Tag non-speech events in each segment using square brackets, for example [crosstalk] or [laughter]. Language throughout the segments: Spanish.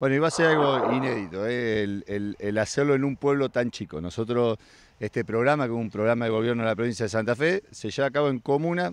Bueno, iba a ser algo inédito, ¿eh? el, el, hacerlo en un pueblo tan chico. Nosotros, este programa, que es un programa de gobierno de la provincia de Santa Fe, se lleva a cabo en comuna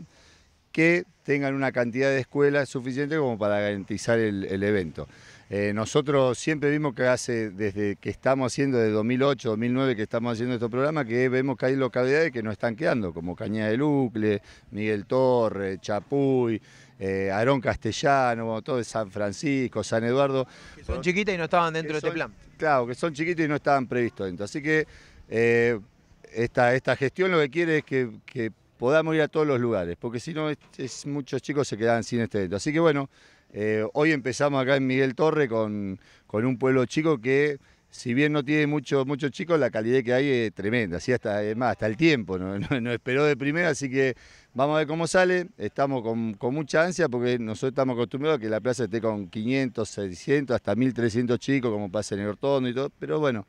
que tengan una cantidad de escuelas suficiente como para garantizar el, evento. Eh, nosotros siempre vimos que hace, desde que estamos haciendo, desde 2008, 2009 que estamos haciendo estos programa, que vemos que hay localidades que no están quedando, como Cañada de Lucle, Miguel Torre, Chapuy, eh, Aarón Castellano, todo de San Francisco, San Eduardo. Que son chiquitas y no estaban dentro de este plan. Claro, que son chiquitas y no estaban previstos dentro. Así que eh, esta, gestión lo que quiere es que podamos ir a todos los lugares, porque si no, es, muchos chicos se quedan sin este evento. Así que bueno, eh, hoy empezamos acá en Miguel Torre con, con, un pueblo chico que, si bien no tiene muchos chicos, la calidad que hay es tremenda, así hasta, más, hasta el tiempo, nos no, no esperó de primera, así que vamos a ver cómo sale, estamos con, con, mucha ansia porque nosotros estamos acostumbrados a que la plaza esté con 500, 600, hasta 1300 chicos, como pasa en el Hortondo y todo, pero bueno.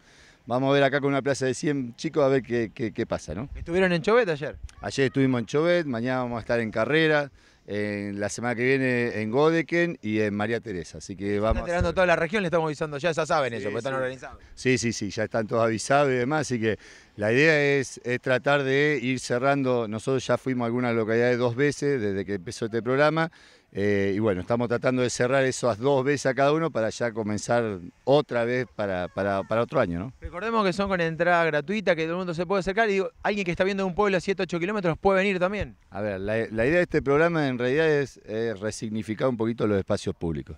Vamos a ver acá con una plaza de 100 chicos a ver qué, qué, pasa, ¿no? ¿Estuvieron en Chovet ayer? Ayer estuvimos en Chovet, mañana vamos a estar en carrera en la semana que viene en Godeken y en María Teresa. Así que vamos. Están enterando toda la región, le estamos avisando ya, ya saben eso, porque están organizados. Sí, sí, sí, ya están todos avisados y demás. Así que la idea es, tratar de ir cerrando. Nosotros ya fuimos a algunas localidades dos veces desde que empezó este programa. Eh, y bueno, estamos tratando de cerrar esas dos veces a cada uno para ya comenzar otra vez para, para, otro año, ¿no? Recordemos que son con entrada gratuita, que todo el mundo se puede acercar y alguien que está viendo un pueblo a 7, 8 kilómetros puede venir también. A ver, la, idea de este programa en realidad es resignificar un poquito los espacios públicos.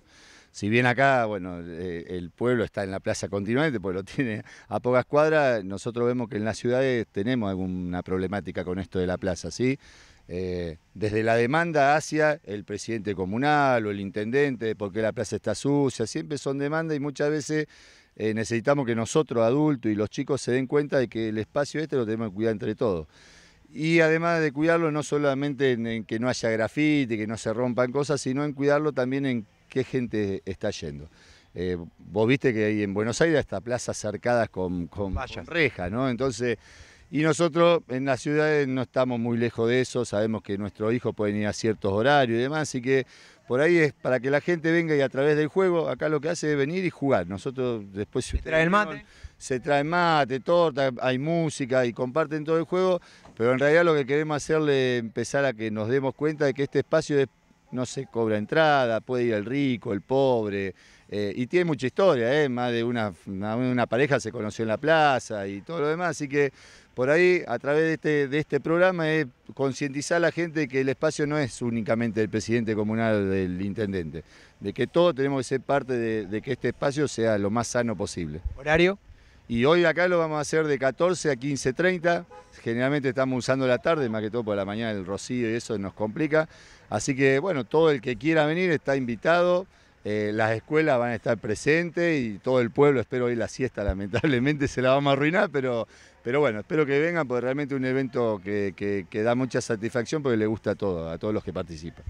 Si bien acá, bueno, eh, el pueblo está en la plaza continuamente, pues lo [laughs] tiene a pocas cuadras, nosotros vemos que en las ciudades tenemos alguna problemática con esto de la plaza, ¿sí? Eh, desde la demanda hacia el presidente comunal o el intendente, porque la plaza está sucia, siempre son demandas y muchas veces eh, necesitamos que nosotros, adultos y los chicos, se den cuenta de que el espacio este lo tenemos que cuidar entre todos. Y además de cuidarlo, no solamente en, que no haya grafite, que no se rompan cosas, sino en cuidarlo también en qué gente está yendo. Eh, vos viste que hay en Buenos Aires hasta plazas cercadas con, con, con rejas, ¿no? Entonces y nosotros en las ciudades no estamos muy lejos de eso, sabemos que nuestros hijos pueden ir a ciertos horarios y demás, así que por ahí es para que la gente venga y a través del juego, acá lo que hace es venir y jugar. Nosotros después... ¿Se trae mate? Se trae mate, torta, hay música y comparten todo el juego, pero en realidad lo que queremos hacerle empezar a que nos demos cuenta de que este espacio es no se cobra entrada, puede ir el rico, el pobre, eh, y tiene mucha historia, eh, más de una, una, pareja se conoció en la plaza y todo lo demás, así que por ahí a través de este, de este programa es concientizar a la gente que el espacio no es únicamente del presidente comunal, del intendente, de que todos tenemos que ser parte de, de que este espacio sea lo más sano posible. ¿Horario? Y hoy acá lo vamos a hacer de 14 a 15.30. Generalmente estamos usando la tarde, más que todo por la mañana el rocío y eso nos complica. Así que bueno, todo el que quiera venir está invitado. Eh, las escuelas van a estar presentes y todo el pueblo, espero hoy la siesta, [laughs] lamentablemente se la vamos a arruinar, pero, pero bueno, espero que vengan porque realmente es un evento que, da mucha satisfacción porque le gusta a todos a todos los que participan.